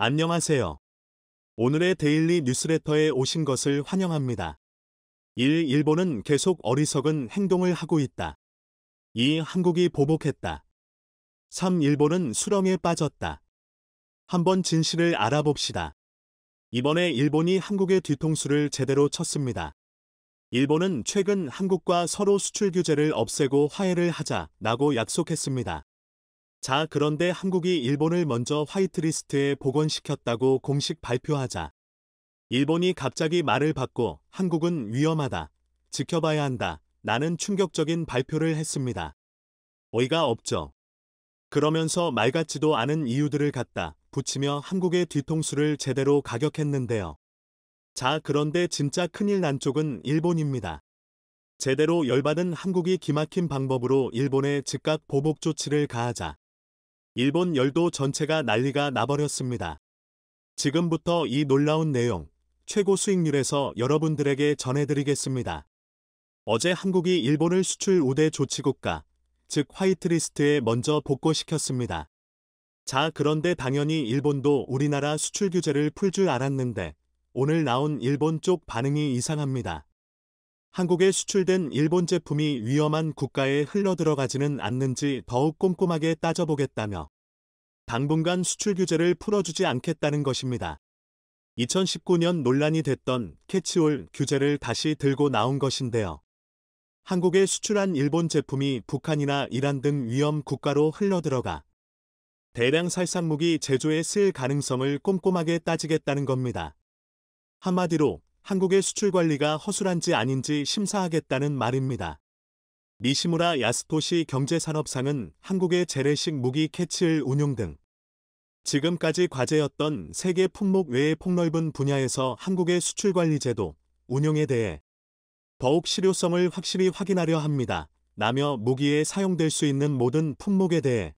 안녕하세요. 오늘의 데일리 뉴스레터에 오신 것을 환영합니다. 1. 일본은 계속 어리석은 행동을 하고 있다. 2. 한국이 보복했다. 3. 일본은 수렁에 빠졌다. 한번 진실을 알아봅시다. 이번에 일본이 한국의 뒤통수를 제대로 쳤습니다. 일본은 최근 한국과 서로 수출 규제를 없애고 화해를 하자라고 약속했습니다. 자, 그런데 한국이 일본을 먼저 화이트리스트에 복원시켰다고 공식 발표하자. 일본이 갑자기 말을 받고 한국은 위험하다. 지켜봐야 한다. 나는 충격적인 발표를 했습니다. 어이가 없죠. 그러면서 말 같지도 않은 이유들을 갖다 붙이며 한국의 뒤통수를 제대로 가격했는데요. 자, 그런데 진짜 큰일 난 쪽은 일본입니다. 제대로 열받은 한국이 기막힌 방법으로 일본에 즉각 보복 조치를 가하자. 일본 열도 전체가 난리가 나버렸습니다. 지금부터 이 놀라운 내용, 최고 수익률에서 여러분들에게 전해드리겠습니다. 어제 한국이 일본을 수출 우대 조치국가, 즉 화이트리스트에 먼저 복고시켰습니다. 자, 그런데 당연히 일본도 우리나라 수출 규제를 풀 줄 알았는데 오늘 나온 일본 쪽 반응이 이상합니다. 한국에 수출된 일본 제품이 위험한 국가에 흘러들어가지는 않는지 더욱 꼼꼼하게 따져보겠다며 당분간 수출 규제를 풀어주지 않겠다는 것입니다. 2019년 논란이 됐던 캐치올 규제를 다시 들고 나온 것인데요. 한국에 수출한 일본 제품이 북한이나 이란 등 위험 국가로 흘러들어가 대량 살상무기 제조에 쓸 가능성을 꼼꼼하게 따지겠다는 겁니다. 한마디로 한국의 수출 관리가 허술한지 아닌지 심사하겠다는 말입니다. 미시무라 야스토시 경제산업상은 한국의 재래식 무기 캐치를 운용 등 지금까지 과제였던 세계 품목 외의 폭넓은 분야에서 한국의 수출 관리 제도, 운용에 대해 더욱 실효성을 확실히 확인하려 합니다. 라며 무기에 사용될 수 있는 모든 품목에 대해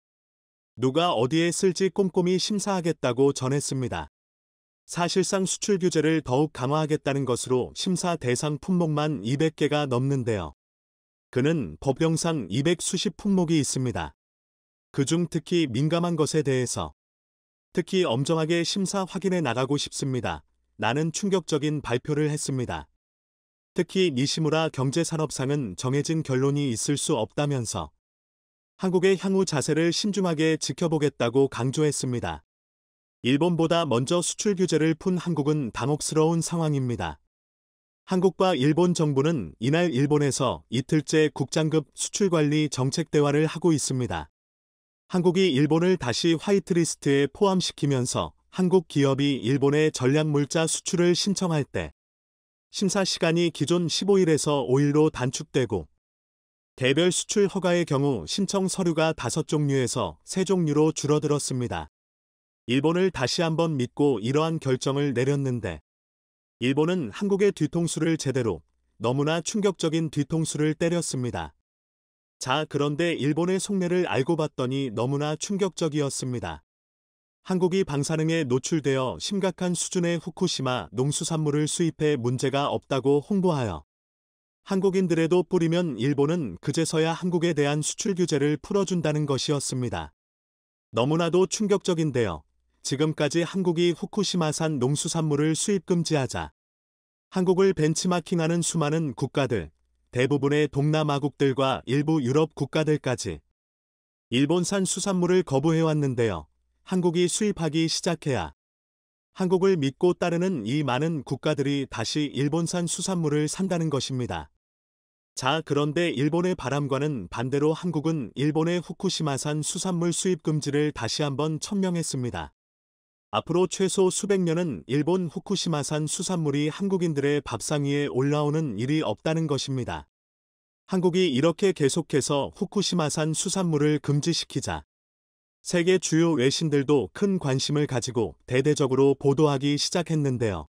누가 어디에 쓸지 꼼꼼히 심사하겠다고 전했습니다. 사실상 수출 규제를 더욱 강화하겠다는 것으로 심사 대상 품목만 200개가 넘는데요. 그는 법령상 200 수십 품목이 있습니다. 그 중 특히 민감한 것에 대해서 특히 엄정하게 심사 확인해 나가고 싶습니다. 나는 충격적인 발표를 했습니다. 특히 니시무라 경제산업상은 정해진 결론이 있을 수 없다면서 한국의 향후 자세를 신중하게 지켜보겠다고 강조했습니다. 일본보다 먼저 수출 규제를 푼 한국은 당혹스러운 상황입니다. 한국과 일본 정부는 이날 일본에서 이틀째 국장급 수출관리 정책 대화를 하고 있습니다. 한국이 일본을 다시 화이트리스트에 포함시키면서 한국 기업이 일본의 전략물자 수출을 신청할 때 심사 시간이 기존 15일에서 5일로 단축되고 개별 수출 허가의 경우 신청 서류가 5종류에서 3종류로 줄어들었습니다. 일본을 다시 한번 믿고 이러한 결정을 내렸는데 일본은 한국의 뒤통수를 제대로 너무나 충격적인 뒤통수를 때렸습니다. 자 그런데 일본의 속내를 알고 봤더니 너무나 충격적이었습니다. 한국이 방사능에 노출되어 심각한 수준의 후쿠시마 농수산물을 수입해 문제가 없다고 홍보하여 한국인들에도 뿌리면 일본은 그제서야 한국에 대한 수출 규제를 풀어준다는 것이었습니다. 너무나도 충격적인데요. 지금까지 한국이 후쿠시마산 농수산물을 수입 금지하자 한국을 벤치마킹하는 수많은 국가들, 대부분의 동남아국들과 일부 유럽 국가들까지 일본산 수산물을 거부해왔는데요. 한국이 수입하기 시작해야 한국을 믿고 따르는 이 많은 국가들이 다시 일본산 수산물을 산다는 것입니다. 자, 그런데 일본의 바람과는 반대로 한국은 일본의 후쿠시마산 수산물 수입 금지를 다시 한번 천명했습니다. 앞으로 최소 수백 년은 일본 후쿠시마산 수산물이 한국인들의 밥상 위에 올라오는 일이 없다는 것입니다. 한국이 이렇게 계속해서 후쿠시마산 수산물을 금지시키자 세계 주요 외신들도 큰 관심을 가지고 대대적으로 보도하기 시작했는데요.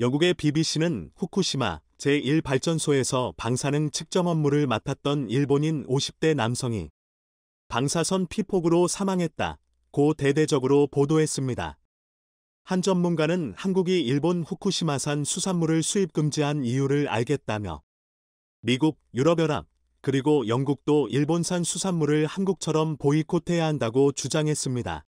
영국의 BBC는 후쿠시마 제1발전소에서 방사능 측정 업무를 맡았던 일본인 50대 남성이 방사선 피폭으로 사망했다 고 대대적으로 보도했습니다. 한 전문가는 한국이 일본 후쿠시마산 수산물을 수입 금지한 이유를 알겠다며 미국, 유럽연합, 그리고 영국도 일본산 수산물을 한국처럼 보이콧해야 한다고 주장했습니다.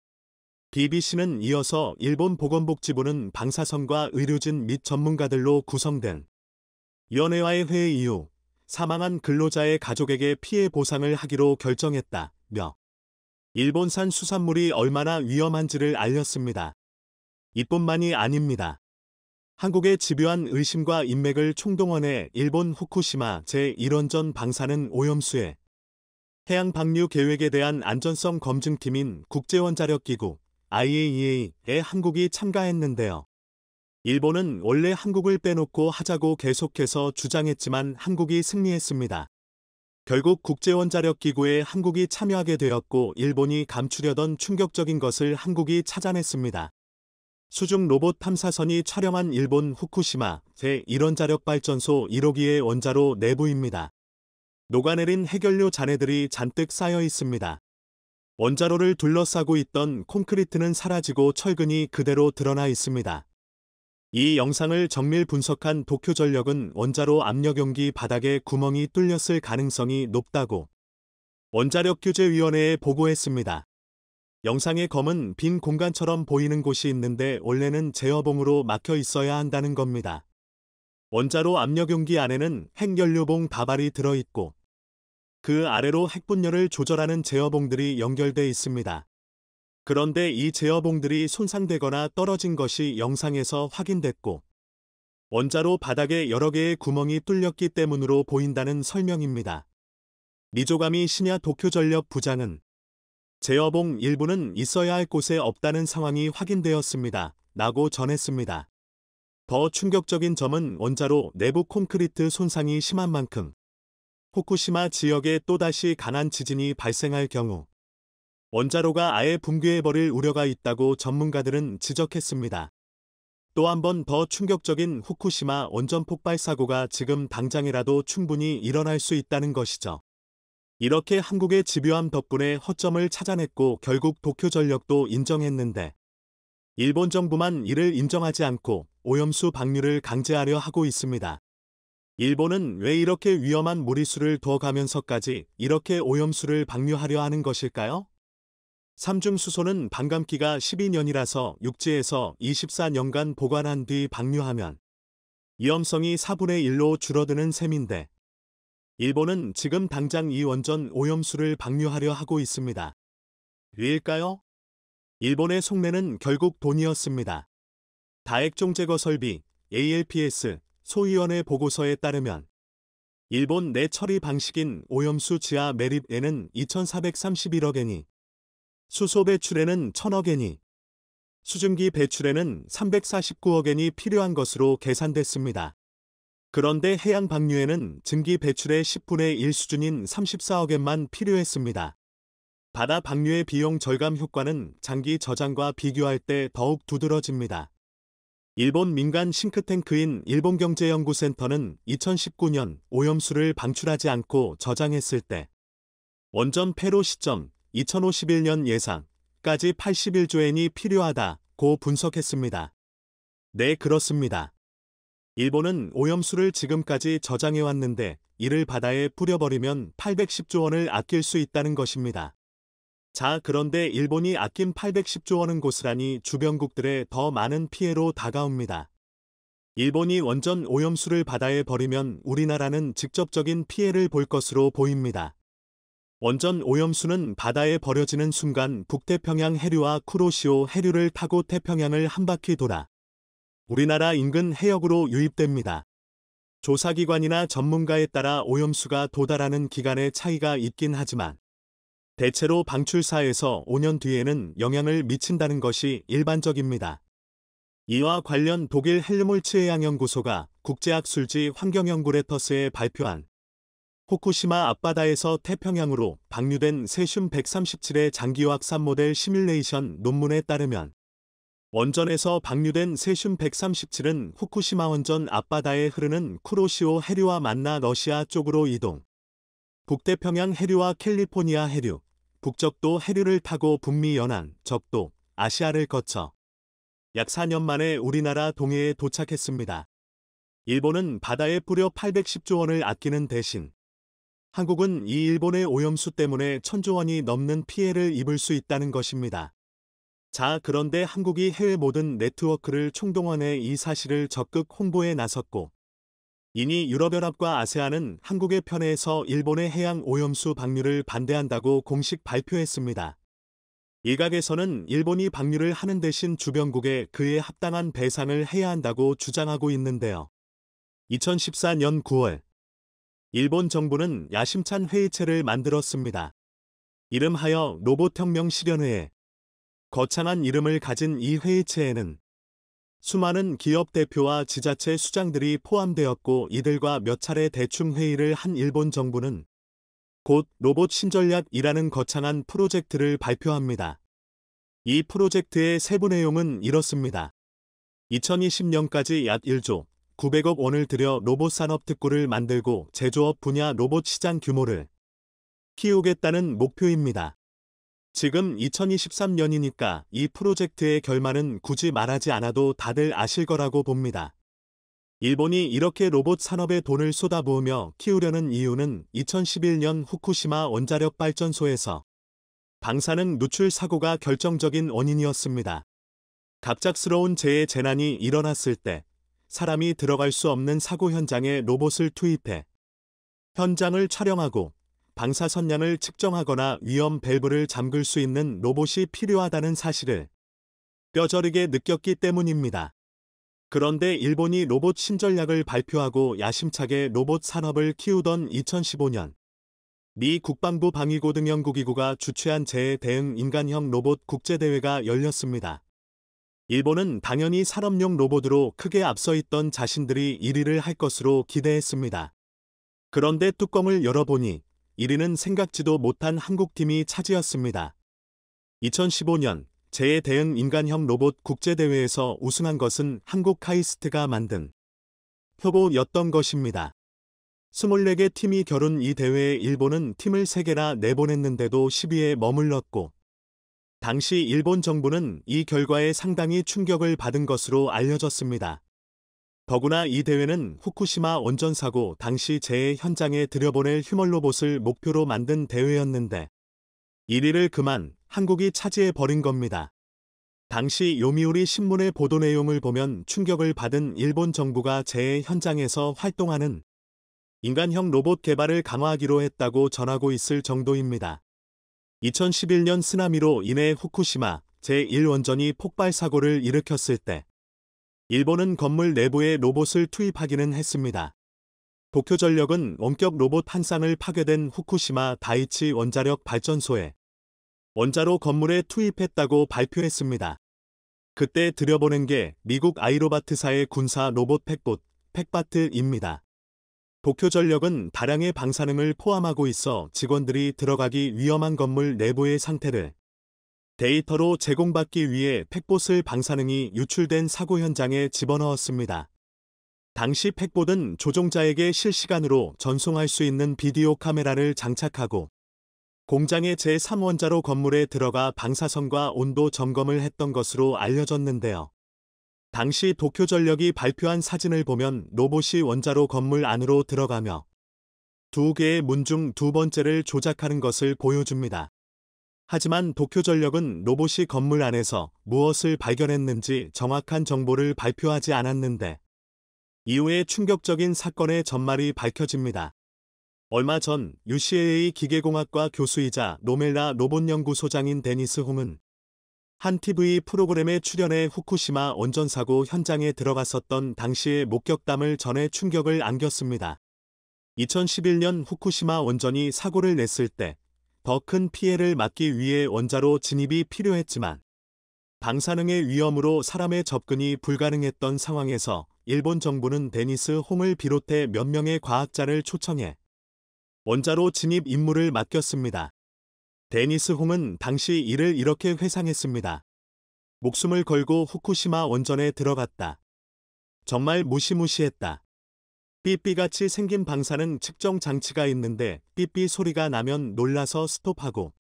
BBC는 이어서 일본 보건복지부는 방사선과 의료진 및 전문가들로 구성된 연원회와의 회의 이후 사망한 근로자의 가족에게 피해 보상을 하기로 결정했다며 일본산 수산물이 얼마나 위험한지를 알렸습니다. 이뿐만이 아닙니다. 한국의 집요한 의심과 인맥을 총동원해 일본 후쿠시마 제1원전 방사는 오염수에 태양 방류 계획에 대한 안전성 검증팀인 국제원자력기구 IAEA에 한국이 참가했는데요. 일본은 원래 한국을 빼놓고 하자고 계속해서 주장했지만 한국이 승리했습니다. 결국 국제원자력기구에 한국이 참여하게 되었고 일본이 감추려던 충격적인 것을 한국이 찾아냈습니다. 수중 로봇 탐사선이 촬영한 일본 후쿠시마 제1원자력발전소 1호기의 원자로 내부입니다. 녹아내린 해결료 잔해들이 잔뜩 쌓여 있습니다. 원자로를 둘러싸고 있던 콘크리트는 사라지고 철근이 그대로 드러나 있습니다. 이 영상을 정밀 분석한 도쿄전력은 원자로 압력용기 바닥에 구멍이 뚫렸을 가능성이 높다고 원자력규제위원회에 보고했습니다. 영상의 검은 빈 공간처럼 보이는 곳이 있는데 원래는 제어봉으로 막혀 있어야 한다는 겁니다. 원자로 압력용기 안에는 핵연료봉 다발이 들어있고 그 아래로 핵분열을 조절하는 제어봉들이 연결돼 있습니다. 그런데 이 제어봉들이 손상되거나 떨어진 것이 영상에서 확인됐고 원자로 바닥에 여러 개의 구멍이 뚫렸기 때문으로 보인다는 설명입니다. 미조감이 신야 도쿄전력 부장은 제어봉 일부는 있어야 할 곳에 없다는 상황이 확인되었습니다. 라고 전했습니다. 더 충격적인 점은 원자로 내부 콘크리트 손상이 심한 만큼 후쿠시마 지역에 또다시 강한 지진이 발생할 경우 원자로가 아예 붕괴해버릴 우려가 있다고 전문가들은 지적했습니다. 또 한 번 더 충격적인 후쿠시마 원전 폭발 사고가 지금 당장이라도 충분히 일어날 수 있다는 것이죠. 이렇게 한국의 집요함 덕분에 허점을 찾아냈고 결국 도쿄전력도 인정했는데 일본 정부만 이를 인정하지 않고 오염수 방류를 강제하려 하고 있습니다. 일본은 왜 이렇게 위험한 무리수를 둬가면서까지 이렇게 오염수를 방류하려 하는 것일까요? 삼중수소는 반감기가 12년이라서 육지에서 24년간 보관한 뒤 방류하면 위험성이 4분의 1로 줄어드는 셈인데 일본은 지금 당장 이 원전 오염수를 방류하려 하고 있습니다. 왜일까요? 일본의 속내는 결국 돈이었습니다. 다액종 제거 설비 ALPS 소위원회 보고서에 따르면 일본 내 처리 방식인 오염수 지하 매립에는 2,431억 엔이 수소 배출에는 1000억엔이, 수증기 배출에는 349억엔이 필요한 것으로 계산됐습니다. 그런데 해양 방류에는 증기 배출의 10분의 1 수준인 34억엔만 필요했습니다. 바다 방류의 비용 절감 효과는 장기 저장과 비교할 때 더욱 두드러집니다. 일본 민간 싱크탱크인 일본경제연구센터는 2019년 오염수를 방출하지 않고 저장했을 때 원전 폐로 시점 2051년 예상까지 81조엔이 필요하다고 분석했습니다. 네, 그렇습니다. 일본은 오염수를 지금까지 저장해왔는데 이를 바다에 뿌려버리면 810조 원을 아낄 수 있다는 것입니다. 자, 그런데 일본이 아낀 810조 원은 고스란히 주변국들의 더 많은 피해로 다가옵니다. 일본이 원전 오염수를 바다에 버리면 우리나라는 직접적인 피해를 볼 것으로 보입니다. 원전 오염수는 바다에 버려지는 순간 북태평양 해류와 쿠로시오 해류를 타고 태평양을 한 바퀴 돌아 우리나라 인근 해역으로 유입됩니다. 조사기관이나 전문가에 따라 오염수가 도달하는 기간의 차이가 있긴 하지만 대체로 방출사에서 5년 뒤에는 영향을 미친다는 것이 일반적입니다. 이와 관련 독일 헬르몰츠 해양연구소가 국제학술지 환경연구레터스에 발표한 후쿠시마 앞바다에서 태평양으로 방류된 세슘 137의 장기확산 모델 시뮬레이션 논문에 따르면 원전에서 방류된 세슘 137은 후쿠시마 원전 앞바다에 흐르는 쿠로시오 해류와 만나 러시아 쪽으로 이동. 북태평양 해류와 캘리포니아 해류, 북적도 해류를 타고 북미 연안, 적도, 아시아를 거쳐 약 4년 만에 우리나라 동해에 도착했습니다. 일본은 바다에 뿌려 810조 원을 아끼는 대신 한국은 이 일본의 오염수 때문에 천조 원이 넘는 피해를 입을 수 있다는 것입니다. 자, 그런데 한국이 해외 모든 네트워크를 총동원해 이 사실을 적극 홍보에 나섰고, 이니 유럽연합과 아세안은 한국의 편에서 일본의 해양 오염수 방류를 반대한다고 공식 발표했습니다. 일각에서는 일본이 방류를 하는 대신 주변국에 그에 합당한 배상을 해야 한다고 주장하고 있는데요. 2014년 9월 일본 정부는 야심찬 회의체를 만들었습니다. 이름하여 로봇혁명 실현회에 거창한 이름을 가진 이 회의체에는 수많은 기업 대표와 지자체 수장들이 포함되었고 이들과 몇 차례 대충 회의를 한 일본 정부는 곧 로봇 신전략이라는 거창한 프로젝트를 발표합니다. 이 프로젝트의 세부 내용은 이렇습니다. 2020년까지 약 1조 900억 원을 들여 로봇 산업 특구를 만들고 제조업 분야 로봇 시장 규모를 키우겠다는 목표입니다. 지금 2023년이니까 이 프로젝트의 결말은 굳이 말하지 않아도 다들 아실 거라고 봅니다. 일본이 이렇게 로봇 산업에 돈을 쏟아부으며 키우려는 이유는 2011년 후쿠시마 원자력 발전소에서 방사능 누출 사고가 결정적인 원인이었습니다. 갑작스러운 재해 재난이 일어났을 때 사람이 들어갈 수 없는 사고 현장에 로봇을 투입해 현장을 촬영하고 방사선량을 측정하거나 위험 밸브를 잠글 수 있는 로봇이 필요하다는 사실을 뼈저리게 느꼈기 때문입니다. 그런데 일본이 로봇 신전략을 발표하고 야심차게 로봇 산업을 키우던 2015년 미 국방부 방위고등연구기구가 주최한 재해 대응 인간형 로봇 국제대회가 열렸습니다. 일본은 당연히 산업용 로봇으로 크게 앞서 있던 자신들이 1위를 할 것으로 기대했습니다. 그런데 뚜껑을 열어보니 1위는 생각지도 못한 한국팀이 차지였습니다 2015년 재해 대응 인간형 로봇 국제대회에서 우승한 것은 한국 카이스트가 만든 표보였던 것입니다. 24개 팀이 결혼 이 대회에 일본은 팀을 3개나 내보냈는데도 10위에 머물렀고 당시 일본 정부는 이 결과에 상당히 충격을 받은 것으로 알려졌습니다. 더구나 이 대회는 후쿠시마 원전 사고 당시 재해 현장에 들여보낼 휴멀로봇을 목표로 만든 대회였는데 1위를 그만 한국이 차지해 버린 겁니다. 당시 요미우리 신문의 보도 내용을 보면 충격을 받은 일본 정부가 재해 현장에서 활동하는 인간형 로봇 개발을 강화하기로 했다고 전하고 있을 정도입니다. 2011년 쓰나미로 인해 후쿠시마 제1원전이 폭발 사고를 일으켰을 때 일본은 건물 내부에 로봇을 투입하기는 했습니다. 도쿄전력은 원격 로봇 한상을 파괴된 후쿠시마 다이치 원자력 발전소에 원자로 건물에 투입했다고 발표했습니다. 그때 들여보낸 게 미국 아이로바트사의 군사 로봇 팩봇, 팩바트입니다. 도쿄전력은 다량의 방사능을 포함하고 있어 직원들이 들어가기 위험한 건물 내부의 상태를 데이터로 제공받기 위해 팩봇을 방사능이 유출된 사고 현장에 집어넣었습니다. 당시 팩봇은 조종자에게 실시간으로 전송할 수 있는 비디오 카메라를 장착하고 공장의 제3원자로 건물에 들어가 방사선과 온도 점검을 했던 것으로 알려졌는데요. 당시 도쿄전력이 발표한 사진을 보면 로봇이 원자로 건물 안으로 들어가며 두 개의 문 중 두 번째를 조작하는 것을 보여줍니다. 하지만 도쿄전력은 로봇이 건물 안에서 무엇을 발견했는지 정확한 정보를 발표하지 않았는데 이후에 충격적인 사건의 전말이 밝혀집니다. 얼마 전 UCLA 기계공학과 교수이자 로멜라 로봇연구소장인 데니스 홈은 한 TV 프로그램에 출연해 후쿠시마 원전사고 현장에 들어갔었던 당시의 목격담을 전해 충격을 안겼습니다. 2011년 후쿠시마 원전이 사고를 냈을 때 더 큰 피해를 막기 위해 원자로 진입이 필요했지만 방사능의 위험으로 사람의 접근이 불가능했던 상황에서 일본 정부는 데니스 홍을 비롯해 몇 명의 과학자를 초청해 원자로 진입 임무를 맡겼습니다. 데니스 홈은 당시 이를 이렇게 회상했습니다. 목숨을 걸고 후쿠시마 원전에 들어갔다. 정말 무시무시했다. 삐삐같이 생긴 방사능 측정 장치가 있는데 삐삐 소리가 나면 놀라서 스톱하고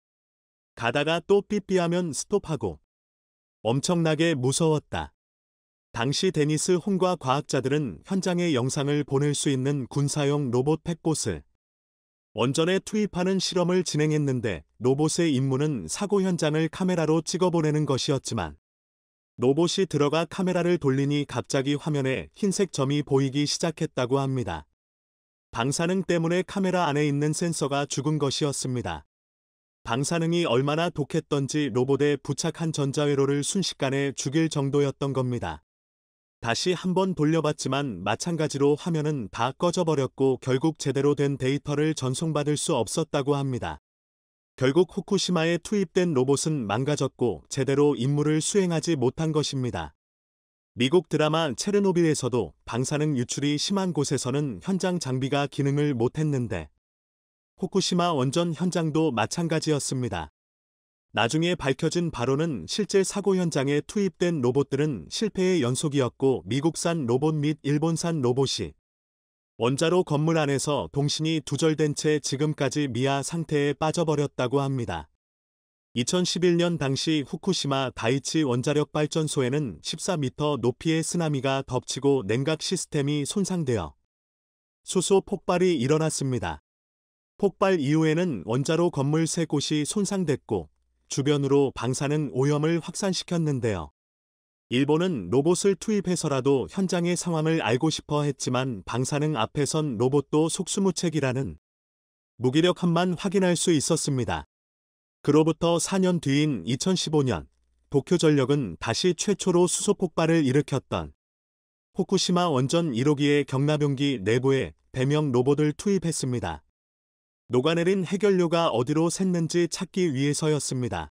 가다가 또 삐삐하면 스톱하고 엄청나게 무서웠다. 당시 데니스 홈과 과학자들은 현장의 영상을 보낼 수 있는 군사용 로봇 팩봇을 원전에 투입하는 실험을 진행했는데 로봇의 임무는 사고 현장을 카메라로 찍어보내는 것이었지만 로봇이 들어가 카메라를 돌리니 갑자기 화면에 흰색 점이 보이기 시작했다고 합니다. 방사능 때문에 카메라 안에 있는 센서가 죽은 것이었습니다. 방사능이 얼마나 독했던지 로봇에 부착한 전자회로를 순식간에 죽일 정도였던 겁니다. 다시 한번 돌려봤지만 마찬가지로 화면은 다 꺼져버렸고 결국 제대로 된 데이터를 전송받을 수 없었다고 합니다. 결국 후쿠시마에 투입된 로봇은 망가졌고 제대로 임무를 수행하지 못한 것입니다. 미국 드라마 체르노빌에서도 방사능 유출이 심한 곳에서는 현장 장비가 기능을 못했는데 후쿠시마 원전 현장도 마찬가지였습니다. 나중에 밝혀진 바로는 실제 사고 현장에 투입된 로봇들은 실패의 연속이었고 미국산 로봇 및 일본산 로봇이 원자로 건물 안에서 동신이 두절된 채 지금까지 미아 상태에 빠져버렸다고 합니다. 2011년 당시 후쿠시마 다이치 원자력 발전소에는 14m 높이의 쓰나미가 덮치고 냉각 시스템이 손상되어 수소 폭발이 일어났습니다. 폭발 이후에는 원자로 건물 3곳이 손상됐고 주변으로 방사능 오염을 확산시켰는데요. 일본은 로봇을 투입해서라도 현장의 상황을 알고 싶어 했지만 방사능 앞에선 로봇도 속수무책이라는 무기력함만 확인할 수 있었습니다. 그로부터 4년 뒤인 2015년, 도쿄전력은 다시 최초로 수소 폭발을 일으켰던 후쿠시마 원전 1호기의 경납용기 내부에 대명 로봇을 투입했습니다. 녹아내린 해결료가 어디로 샜는지 찾기 위해서였습니다.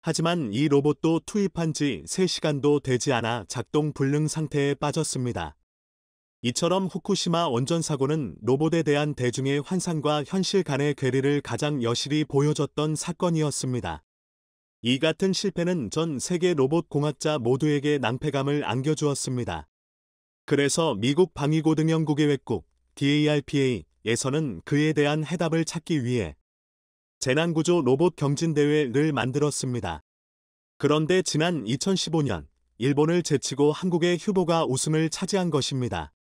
하지만 이 로봇도 투입한 지 3시간도 되지 않아 작동 불능 상태에 빠졌습니다. 이처럼 후쿠시마 원전 사고는 로봇에 대한 대중의 환상과 현실 간의 괴리를 가장 여실히 보여줬던 사건이었습니다. 이 같은 실패는 전 세계 로봇 공학자 모두에게 낭패감을 안겨주었습니다. 그래서 미국 방위고등연구계획국 DARPA 예서는 그에 대한 해답을 찾기 위해 재난구조 로봇 경진대회를 만들었습니다. 그런데 지난 2015년 일본을 제치고 한국의 휴보가 우승을 차지한 것입니다.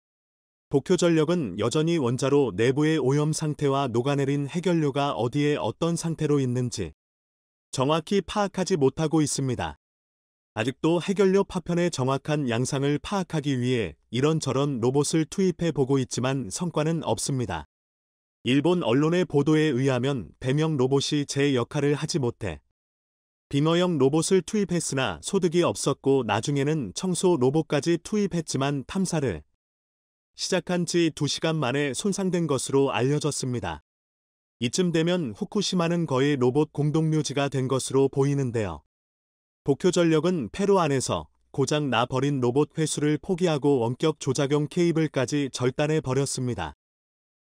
도쿄전력은 여전히 원자로 내부의 오염 상태와 녹아내린 해결료가 어디에 어떤 상태로 있는지 정확히 파악하지 못하고 있습니다. 아직도 해결료 파편의 정확한 양상을 파악하기 위해 이런저런 로봇을 투입해 보고 있지만 성과는 없습니다. 일본 언론의 보도에 의하면 배명 로봇이 제 역할을 하지 못해 빙어형 로봇을 투입했으나 소득이 없었고 나중에는 청소 로봇까지 투입했지만 탐사를 시작한 지 2시간 만에 손상된 것으로 알려졌습니다. 이쯤 되면 후쿠시마는 거의 로봇 공동묘지가 된 것으로 보이는데요. 도쿄전력은 페루 안에서 고장 나버린 로봇 회수를 포기하고 원격 조작용 케이블까지 절단해 버렸습니다.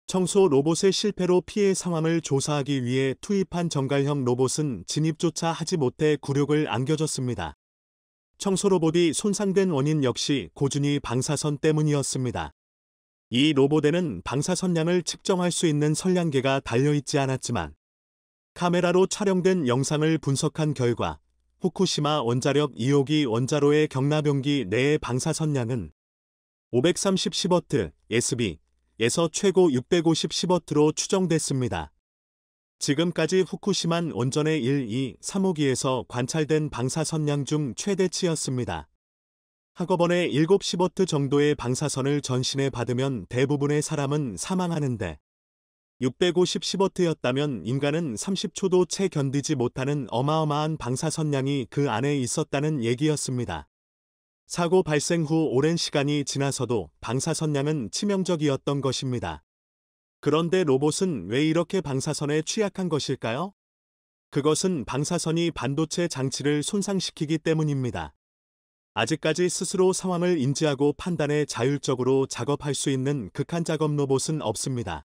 청소 로봇의 실패로 피해 상황을 조사하기 위해 투입한 정갈형 로봇은 진입조차 하지 못해 굴욕을 안겨줬습니다. 청소 로봇이 손상된 원인 역시 고준이 방사선 때문이었습니다. 이 로봇에는 방사선량을 측정할 수 있는 선량계가 달려있지 않았지만 카메라로 촬영된 영상을 분석한 결과 후쿠시마 원자력 2호기 원자로의 경납용기 내의 방사선량은 530시버트 SB 에서 최고 650시버트로 추정됐습니다. 지금까지 후쿠시만 원전의 1, 2, 3호기에서 관찰된 방사선량 중 최대치였습니다. 학업원의 7시버트 정도의 방사선을 전신에 받으면 대부분의 사람은 사망하는데 650시버트였다면 인간은 30초도 채 견디지 못하는 어마어마한 방사선량이 그 안에 있었다는 얘기였습니다. 사고 발생 후 오랜 시간이 지나서도 방사선량은 치명적이었던 것입니다. 그런데 로봇은 왜 이렇게 방사선에 취약한 것일까요? 그것은 방사선이 반도체 장치를 손상시키기 때문입니다. 아직까지 스스로 상황을 인지하고 판단해 자율적으로 작업할 수 있는 극한 작업 로봇은 없습니다.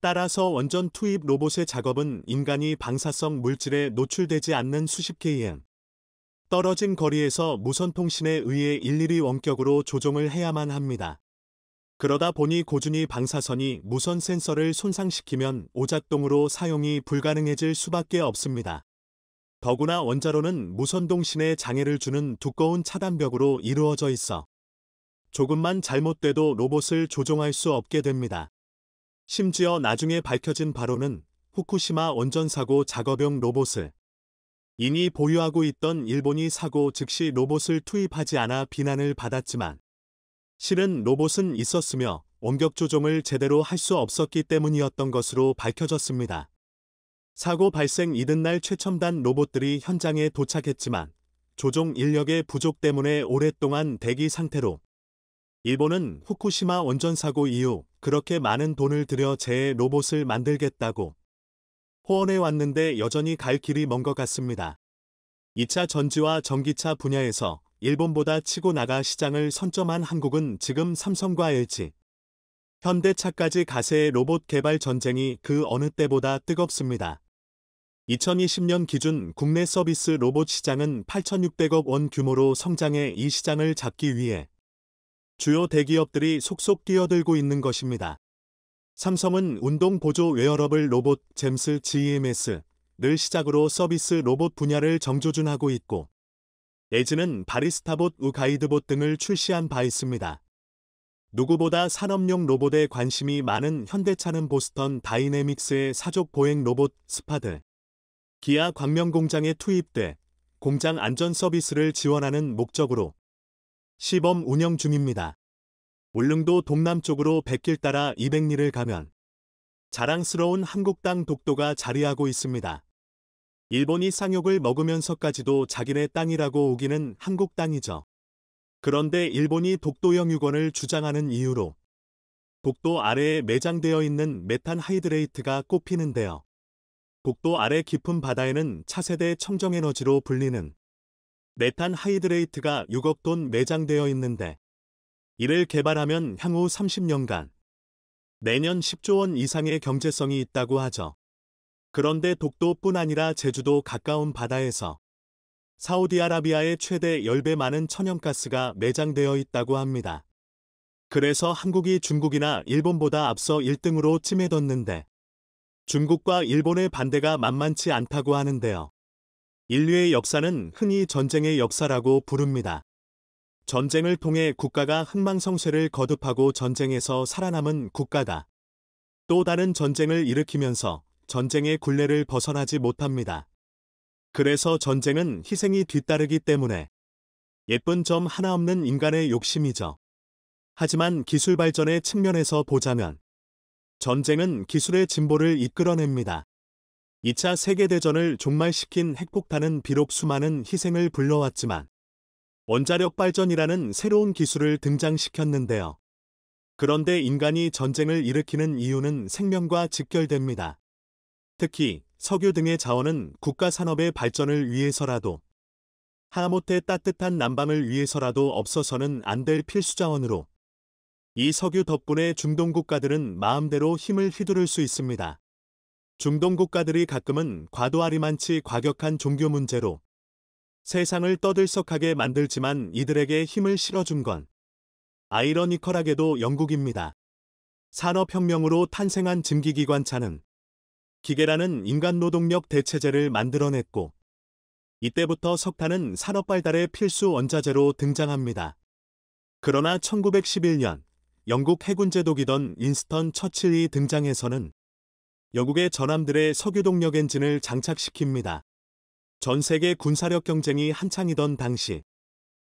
따라서 원전 투입 로봇의 작업은 인간이 방사성 물질에 노출되지 않는 수십 개의 떨어진 거리에서 무선통신에 의해 일일이 원격으로 조종을 해야만 합니다. 그러다 보니 고준이 방사선이 무선 센서를 손상시키면 오작동으로 사용이 불가능해질 수밖에 없습니다. 더구나 원자로는 무선통신에 장애를 주는 두꺼운 차단벽으로 이루어져 있어 조금만 잘못돼도 로봇을 조종할 수 없게 됩니다. 심지어 나중에 밝혀진 바로는 후쿠시마 원전사고 작업용 로봇을 이미 보유하고 있던 일본이 사고 즉시 로봇을 투입하지 않아 비난을 받았지만 실은 로봇은 있었으며 원격 조종을 제대로 할 수 없었기 때문이었던 것으로 밝혀졌습니다. 사고 발생 이튿날 최첨단 로봇들이 현장에 도착했지만 조종 인력의 부족 때문에 오랫동안 대기 상태로 일본은 후쿠시마 원전 사고 이후 그렇게 많은 돈을 들여 재해 로봇을 만들겠다고 호원해 왔는데 여전히 갈 길이 먼 것 같습니다. 2차 전지와 전기차 분야에서 일본보다 치고 나가 시장을 선점한 한국은 지금 삼성과 LG, 현대차까지 가세의 로봇 개발 전쟁이 그 어느 때보다 뜨겁습니다. 2020년 기준 국내 서비스 로봇 시장은 8,600억 원 규모로 성장해 이 시장을 잡기 위해 주요 대기업들이 속속 뛰어들고 있는 것입니다. 삼성은 운동 보조 웨어러블 로봇 잼스 GMS를 시작으로 서비스 로봇 분야를 정조준하고 있고 에즈는 바리스타봇 우가이드봇 등을 출시한 바 있습니다. 누구보다 산업용 로봇에 관심이 많은 현대차는 보스턴 다이내믹스의 사족 보행 로봇 스파드 기아 광명공장에 투입돼 공장 안전 서비스를 지원하는 목적으로 시범 운영 중입니다. 울릉도 동남쪽으로 백길 따라 200리를 가면 자랑스러운 한국 땅 독도가 자리하고 있습니다. 일본이 쌍욕을 먹으면서까지도 자기네 땅이라고 우기는 한국 땅이죠. 그런데 일본이 독도 영유권을 주장하는 이유로 독도 아래에 매장되어 있는 메탄 하이드레이트가 꼽히는데요. 독도 아래 깊은 바다에는 차세대 청정에너지로 불리는 메탄 하이드레이트가 6억 돈 매장되어 있는데 이를 개발하면 향후 30년간 내년 10조 원 이상의 경제성이 있다고 하죠. 그런데 독도뿐 아니라 제주도 가까운 바다에서 사우디아라비아의 최대 10배 많은 천연가스가 매장되어 있다고 합니다. 그래서 한국이 중국이나 일본보다 앞서 1등으로 찜해뒀는데 중국과 일본의 반대가 만만치 않다고 하는데요. 인류의 역사는 흔히 전쟁의 역사라고 부릅니다. 전쟁을 통해 국가가 흥망성쇠를 거듭하고 전쟁에서 살아남은 국가다. 또 다른 전쟁을 일으키면서 전쟁의 굴레를 벗어나지 못합니다. 그래서 전쟁은 희생이 뒤따르기 때문에 예쁜 점 하나 없는 인간의 욕심이죠. 하지만 기술 발전의 측면에서 보자면 전쟁은 기술의 진보를 이끌어냅니다. 2차 세계대전을 종말시킨 핵폭탄은 비록 수많은 희생을 불러왔지만 원자력 발전이라는 새로운 기술을 등장시켰는데요. 그런데 인간이 전쟁을 일으키는 이유는 생명과 직결됩니다. 특히 석유 등의 자원은 국가 산업의 발전을 위해서라도 하모테 따뜻한 난방을 위해서라도 없어서는 안 될 필수 자원으로 이 석유 덕분에 중동 국가들은 마음대로 힘을 휘두를 수 있습니다. 중동 국가들이 가끔은 과도하리만치 과격한 종교 문제로 세상을 떠들썩하게 만들지만 이들에게 힘을 실어준 건 아이러니컬하게도 영국입니다. 산업혁명으로 탄생한 증기기관차는 기계라는 인간 노동력 대체제를 만들어냈고 이때부터 석탄은 산업 발달의 필수 원자재로 등장합니다. 그러나 1911년 영국 해군 제독이던 인스턴 처칠이 등장해서는 영국의 전함들의 석유동력 엔진을 장착시킵니다. 전 세계 군사력 경쟁이 한창이던 당시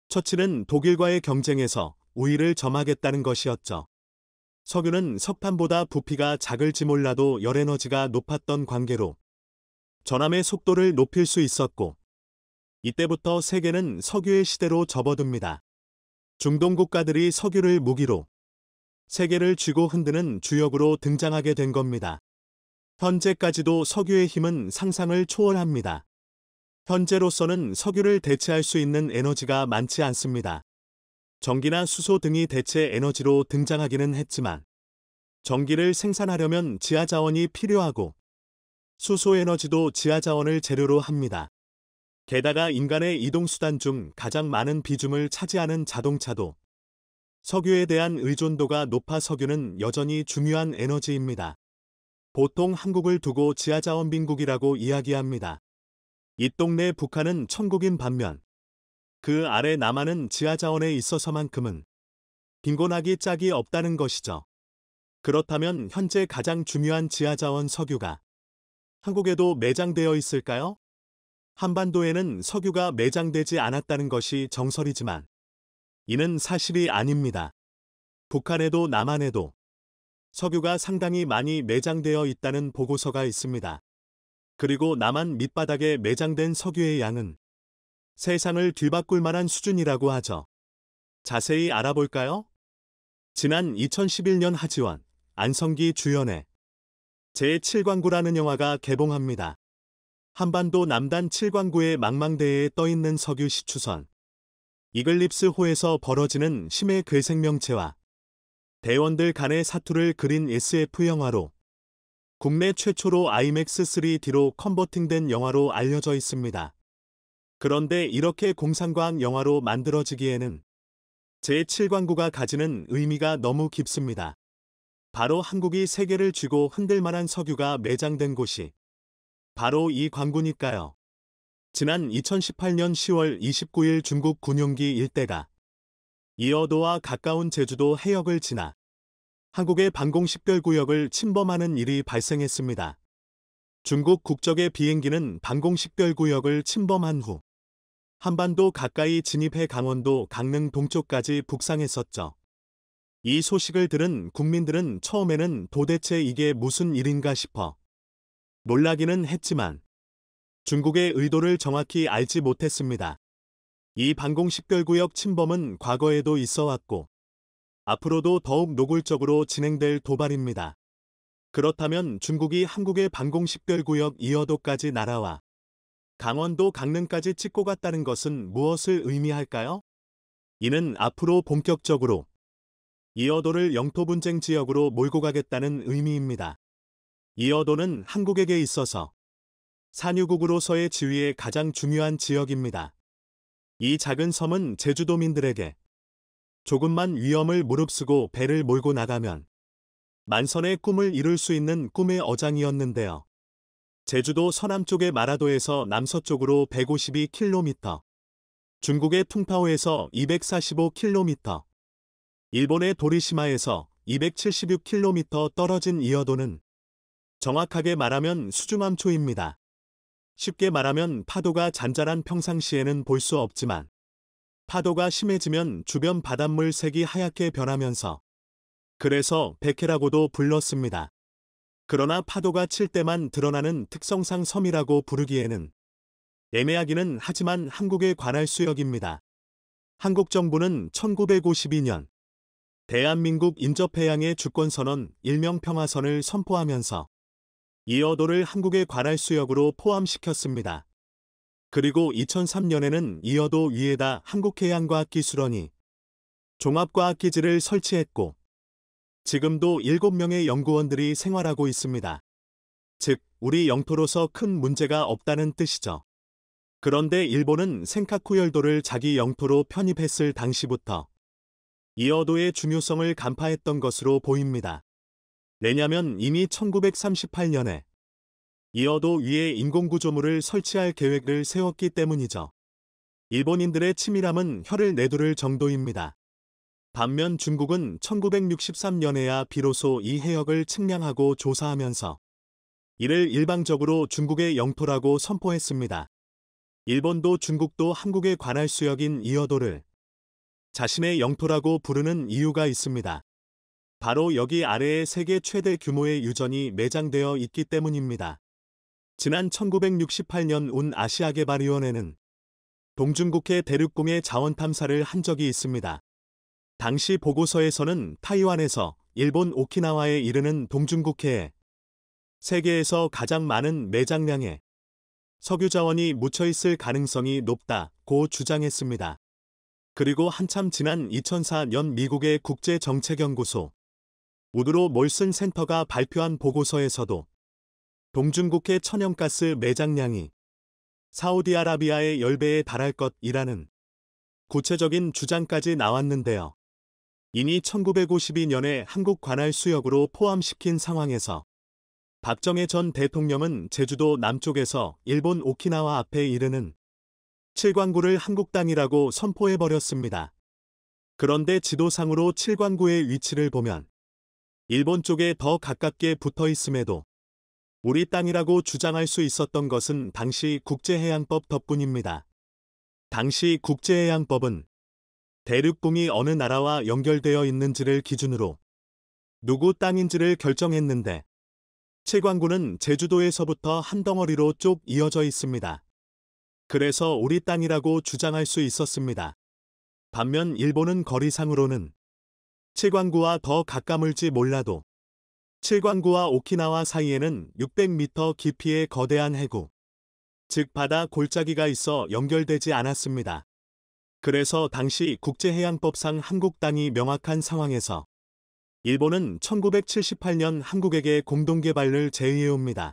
처칠은 독일과의 경쟁에서 우위를 점하겠다는 것이었죠. 석유는 석탄보다 부피가 작을지 몰라도 열에너지가 높았던 관계로 전함의 속도를 높일 수 있었고 이때부터 세계는 석유의 시대로 접어듭니다. 중동 국가들이 석유를 무기로 세계를 쥐고 흔드는 주역으로 등장하게 된 겁니다. 현재까지도 석유의 힘은 상상을 초월합니다. 현재로서는 석유를 대체할 수 있는 에너지가 많지 않습니다. 전기나 수소 등이 대체 에너지로 등장하기는 했지만 전기를 생산하려면 지하자원이 필요하고 수소에너지도 지하자원을 재료로 합니다. 게다가 인간의 이동수단 중 가장 많은 비중을 차지하는 자동차도 석유에 대한 의존도가 높아 석유는 여전히 중요한 에너지입니다. 보통 한국을 두고 지하자원빈국이라고 이야기합니다. 이 동네 북한은 천국인 반면 그 아래 남한은 지하자원에 있어서만큼은 빈곤하기 짝이 없다는 것이죠. 그렇다면 현재 가장 중요한 지하자원 석유가 한국에도 매장되어 있을까요? 한반도에는 석유가 매장되지 않았다는 것이 정설이지만 이는 사실이 아닙니다. 북한에도 남한에도 석유가 상당히 많이 매장되어 있다는 보고서가 있습니다. 그리고 남한 밑바닥에 매장된 석유의 양은 세상을 뒤바꿀 만한 수준이라고 하죠. 자세히 알아볼까요? 지난 2011년 하지원, 안성기 주연의 제7광구라는 영화가 개봉합니다. 한반도 남단 7광구의 망망대해에 떠있는 석유 시추선, 이글립스호에서 벌어지는 심해 괴생명체와 대원들 간의 사투를 그린 SF 영화로 국내 최초로 IMAX 3D로 컨버팅된 영화로 알려져 있습니다. 그런데 이렇게 공상과학 영화로 만들어지기에는 제7광구가 가지는 의미가 너무 깊습니다. 바로 한국이 세계를 쥐고 흔들만한 석유가 매장된 곳이 바로 이 광구니까요. 지난 2018년 10월 29일 중국 군용기 일대가 이어도와 가까운 제주도 해역을 지나 한국의 방공식별구역을 침범하는 일이 발생했습니다. 중국 국적의 비행기는 방공식별구역을 침범한 후 한반도 가까이 진입해 강원도 강릉 동쪽까지 북상했었죠. 이 소식을 들은 국민들은 처음에는 도대체 이게 무슨 일인가 싶어 놀라기는 했지만 중국의 의도를 정확히 알지 못했습니다. 이 방공식별구역 침범은 과거에도 있어 왔고 앞으로도 더욱 노골적으로 진행될 도발입니다. 그렇다면 중국이 한국의 방공 식별구역 이어도까지 날아와 강원도 강릉까지 찍고 갔다는 것은 무엇을 의미할까요? 이는 앞으로 본격적으로 이어도를 영토 분쟁 지역으로 몰고 가겠다는 의미입니다. 이어도는 한국에게 있어서 산유국으로서의 지위에 가장 중요한 지역입니다. 이 작은 섬은 제주도민들에게 조금만 위험을 무릅쓰고 배를 몰고 나가면 만선의 꿈을 이룰 수 있는 꿈의 어장이었는데요. 제주도 서남쪽의 마라도에서 남서쪽으로 152km, 중국의 퉁파오에서 245km, 일본의 도리시마에서 276km 떨어진 이어도는 정확하게 말하면 수중암초입니다. 쉽게 말하면 파도가 잔잔한 평상시에는 볼 수 없지만 파도가 심해지면 주변 바닷물 색이 하얗게 변하면서 그래서 백해라고도 불렀습니다. 그러나 파도가 칠 때만 드러나는 특성상 섬이라고 부르기에는 애매하기는 하지만 한국에 관할 수역입니다. 한국 정부는 1952년 대한민국 인접해양의 주권선언 일명 평화선을 선포하면서 이 어도를 한국에 관할 수역으로 포함시켰습니다. 그리고 2003년에는 이어도 위에다 한국해양과학기술원이 종합과학기지를 설치했고 지금도 7명의 연구원들이 생활하고 있습니다. 즉, 우리 영토로서 큰 문제가 없다는 뜻이죠. 그런데 일본은 센카쿠 열도를 자기 영토로 편입했을 당시부터 이어도의 중요성을 간파했던 것으로 보입니다. 왜냐면 이미 1938년에 이어도 위에 인공구조물을 설치할 계획을 세웠기 때문이죠. 일본인들의 치밀함은 혀를 내두를 정도입니다. 반면 중국은 1963년에야 비로소 이 해역을 측량하고 조사하면서 이를 일방적으로 중국의 영토라고 선포했습니다. 일본도 중국도 한국에 관할 수역인 이어도를 자신의 영토라고 부르는 이유가 있습니다. 바로 여기 아래에 세계 최대 규모의 유전이 매장되어 있기 때문입니다. 지난 1968년 온 아시아개발위원회는 동중국해 대륙공해 자원 탐사를 한 적이 있습니다. 당시 보고서에서는 타이완에서 일본 오키나와에 이르는 동중국해에 세계에서 가장 많은 매장량의 석유 자원이 묻혀 있을 가능성이 높다고 주장했습니다. 그리고 한참 지난 2004년 미국의 국제정책연구소 우드로 몰슨 센터가 발표한 보고서에서도 동중국해 천연가스 매장량이 사우디아라비아의 10배에 달할 것이라는 구체적인 주장까지 나왔는데요. 이미 1952년에 한국 관할 수역으로 포함시킨 상황에서 박정희 전 대통령은 제주도 남쪽에서 일본 오키나와 앞에 이르는 칠광구를 한국 땅이라고 선포해버렸습니다. 그런데 지도상으로 칠광구의 위치를 보면 일본 쪽에 더 가깝게 붙어 있음에도 우리 땅이라고 주장할 수 있었던 것은 당시 국제해양법 덕분입니다. 당시 국제해양법은 대륙붕이 어느 나라와 연결되어 있는지를 기준으로 누구 땅인지를 결정했는데 채광구는 제주도에서부터 한 덩어리로 쭉 이어져 있습니다. 그래서 우리 땅이라고 주장할 수 있었습니다. 반면 일본은 거리상으로는 채광구와 더 가까울지 몰라도 칠광구와 오키나와 사이에는 600m 깊이의 거대한 해구, 즉 바다 골짜기가 있어 연결되지 않았습니다. 그래서 당시 국제해양법상 한국 땅이 명확한 상황에서 일본은 1978년 한국에게 공동개발을 제의해옵니다.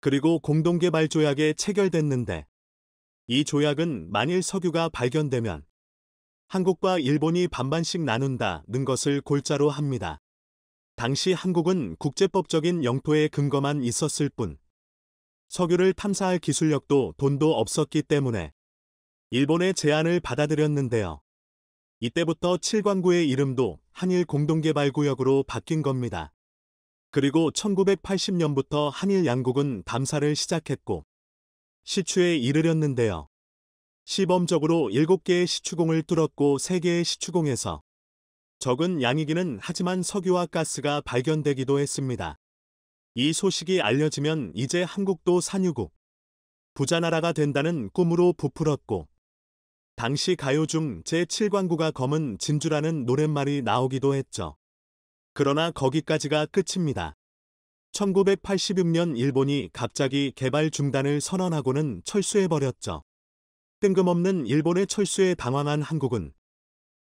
그리고 공동개발 조약에 체결됐는데 이 조약은 만일 석유가 발견되면 한국과 일본이 반반씩 나눈다는 것을 골자로 합니다. 당시 한국은 국제법적인 영토에 근거만 있었을 뿐 석유를 탐사할 기술력도 돈도 없었기 때문에 일본의 제안을 받아들였는데요. 이때부터 칠광구의 이름도 한일 공동개발구역으로 바뀐 겁니다. 그리고 1980년부터 한일 양국은 담사를 시작했고 시추에 이르렸는데요 시범적으로 7개의 시추공을 뚫었고 3개의 시추공에서 적은 양이기는 하지만 석유와 가스가 발견되기도 했습니다. 이 소식이 알려지면 이제 한국도 산유국, 부자 나라가 된다는 꿈으로 부풀었고, 당시 가요 중 제7광구가 검은 진주라는 노랫말이 나오기도 했죠. 그러나 거기까지가 끝입니다. 1986년 일본이 갑자기 개발 중단을 선언하고는 철수해버렸죠. 뜬금없는 일본의 철수에 당황한 한국은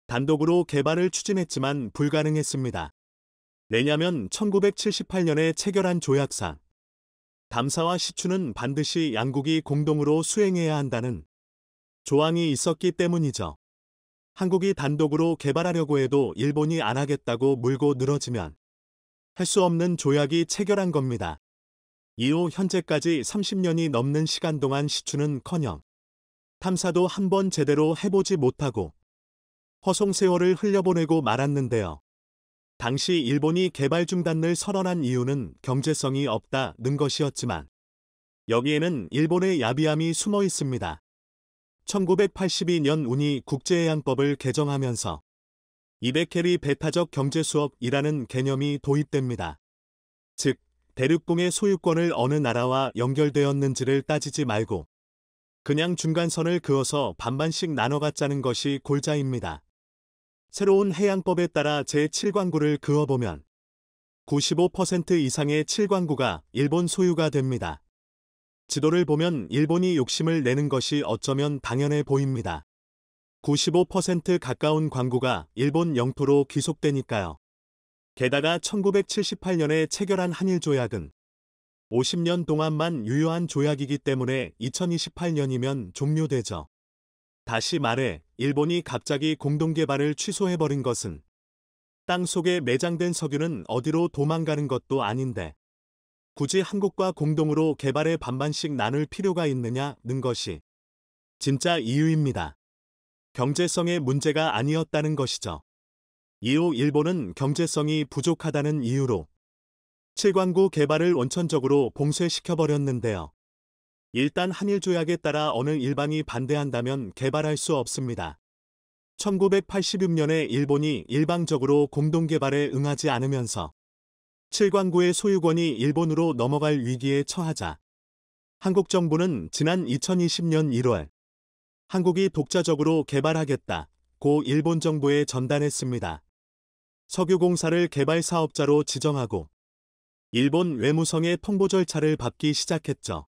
단독으로 개발을 추진했지만 불가능했습니다. 왜냐하면 1978년에 체결한 조약상 담사와 시추는 반드시 양국이 공동으로 수행해야 한다는 조항이 있었기 때문이죠. 한국이 단독으로 개발하려고 해도 일본이 안 하겠다고 물고 늘어지면 할 수 없는 조약이 체결한 겁니다. 이후 현재까지 30년이 넘는 시간 동안 시추는커녕 탐사도 한 번 제대로 해보지 못하고 허송 세월을 흘려보내고 말았는데요. 당시 일본이 개발 중단을 선언한 이유는 경제성이 없다는 것이었지만 여기에는 일본의 야비함이 숨어 있습니다. 1982년 운이 국제해양법을 개정하면서 200캐리 배타적 경제수업이라는 개념이 도입됩니다. 즉, 대륙공의 소유권을 어느 나라와 연결되었는지를 따지지 말고 그냥 중간선을 그어서 반반씩 나눠 갖자는 것이 골자입니다. 새로운 해양법에 따라 제7광구를 그어보면 95% 이상의 7광구가 일본 소유가 됩니다. 지도를 보면 일본이 욕심을 내는 것이 어쩌면 당연해 보입니다. 95% 가까운 광구가 일본 영토로 귀속되니까요. 게다가 1978년에 체결한 한일 조약은 50년 동안만 유효한 조약이기 때문에 2028년이면 종료되죠. 다시 말해 일본이 갑자기 공동개발을 취소해버린 것은 땅 속에 매장된 석유는 어디로 도망가는 것도 아닌데 굳이 한국과 공동으로 개발에 반반씩 나눌 필요가 있느냐는 것이 진짜 이유입니다. 경제성의 문제가 아니었다는 것이죠. 이후 일본은 경제성이 부족하다는 이유로 칠광구 개발을 원천적으로 봉쇄시켜버렸는데요. 일단 한일 조약에 따라 어느 일방이 반대한다면 개발할 수 없습니다. 1986년에 일본이 일방적으로 공동 개발에 응하지 않으면서 칠광구의 소유권이 일본으로 넘어갈 위기에 처하자 한국 정부는 지난 2020년 1월 한국이 독자적으로 개발하겠다 고 일본 정부에 전달했습니다. 석유공사를 개발 사업자로 지정하고 일본 외무성의 통보 절차를 받기 시작했죠.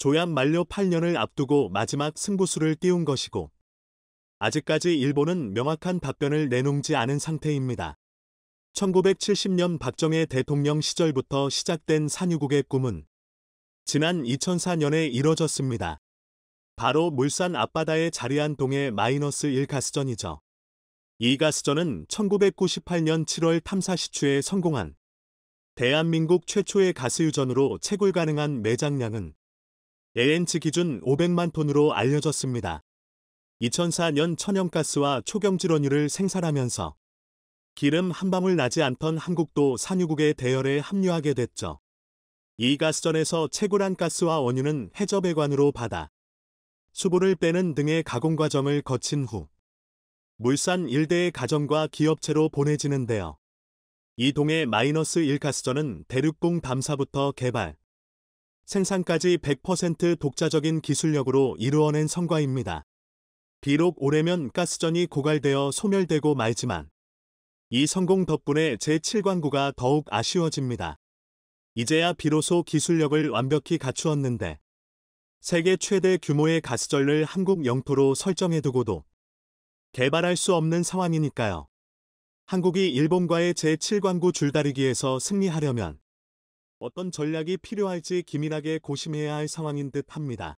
조약 만료 8년을 앞두고 마지막 승부수를 띄운 것이고 아직까지 일본은 명확한 답변을 내놓지 않은 상태입니다. 1970년 박정희 대통령 시절부터 시작된 산유국의 꿈은 지난 2004년에 이뤄졌습니다. 바로 물산 앞바다에 자리한 동해 마이너스 1 가스전이죠. 이 가스전은 1998년 7월 탐사 시추에 성공한 대한민국 최초의 가스유전으로 채굴 가능한 매장량은 LNG 기준 500만 톤으로 알려졌습니다. 2004년 천연가스와 초경질원유를 생산하면서 기름 한 방울 나지 않던 한국도 산유국의 대열에 합류하게 됐죠. 이 가스전에서 채굴한 가스와 원유는 해저배관으로 받아 수보를 빼는 등의 가공 과정을 거친 후 물산 일대의 가정과 기업체로 보내지는데요. 이동해 마이너스 1 가스전은 대륙봉 담사부터 개발, 생산까지 100% 독자적인 기술력으로 이루어낸 성과입니다. 비록 오래면 가스전이 고갈되어 소멸되고 말지만 이 성공 덕분에 제7광구가 더욱 아쉬워집니다. 이제야 비로소 기술력을 완벽히 갖추었는데 세계 최대 규모의 가스전을 한국 영토로 설정해두고도 개발할 수 없는 상황이니까요. 한국이 일본과의 제7광구 줄다리기에서 승리하려면 어떤 전략이 필요할지 기민하게 고심해야 할 상황인 듯 합니다.